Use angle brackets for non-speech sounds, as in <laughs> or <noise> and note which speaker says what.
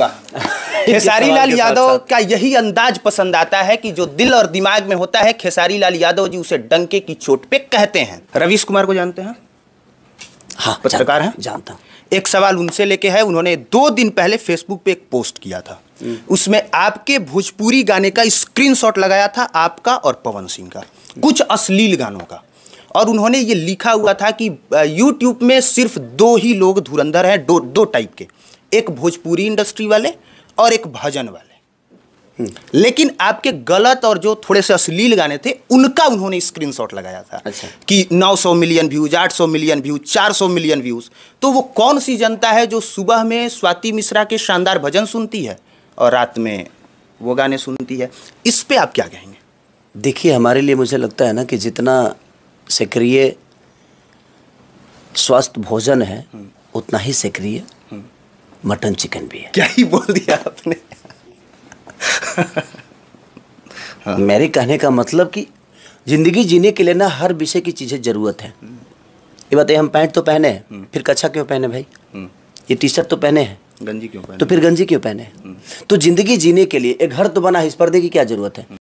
Speaker 1: वाह
Speaker 2: <laughs> खेसारी लाल यादव का यही अंदाज पसंद आता है कि जो दिल और दिमाग में होता है खेसारी लाल यादव जी उसे डंके की चोट पे कहते हैं रवीश कुमार को जानते हैं हाँ पत्रकार हैं जानता हूँ एक सवाल उनसे लेके है उन्होंने दो दिन पहले फेसबुक पे एक पोस्ट किया था हम्म। उसमें आपके भोजपुरी गाने का स्क्रीनशॉट लगाया था आपका और पवन सिंह का कुछ अश्लील गानों का और उन्होंने ये लिखा हुआ था कि यूट्यूब में सिर्फ दो ही लोग धुरंधर हैं दो दो टाइप के एक भोजपुरी इंडस्ट्री वाले और एक भजन वाले लेकिन आपके गलत और जो थोड़े से अश्लील गाने थे उनका उन्होंने स्क्रीनशॉट लगाया था अच्छा। कि 900 million views 800 million views 400 million views तो वो कौन सी जनता है जो सुबह में स्वाति मिश्रा के शानदार
Speaker 3: भजन सुनती है और रात में वो गाने सुनती है इस पे आप क्या कहेंगे देखिए हमारे लिए मुझे लगता है ना कि जितना सक्रिय स्वस्थ भोजन है हम्म। उतना ही सक्रिय मटन चिकन भी है क्या ही बोल दिया आपने हाँ। मेरे कहने का मतलब कि ज़िंदगी जीने के लिए ना हर विषय की चीज़ें ज़रूरत है हम्म। ये बताइए हम पैंट तो पहने हैं हम्म। फिर कच्छा क्यों पहने भाई हम्म। ये टी शर्ट तो पहने हैं
Speaker 4: गंजी क्यों पहने तो फिर गंजी
Speaker 3: क्यों पहने तो ज़िंदगी जीने के लिए एक घर तो बना है इस पर्दे की क्या ज़रूरत है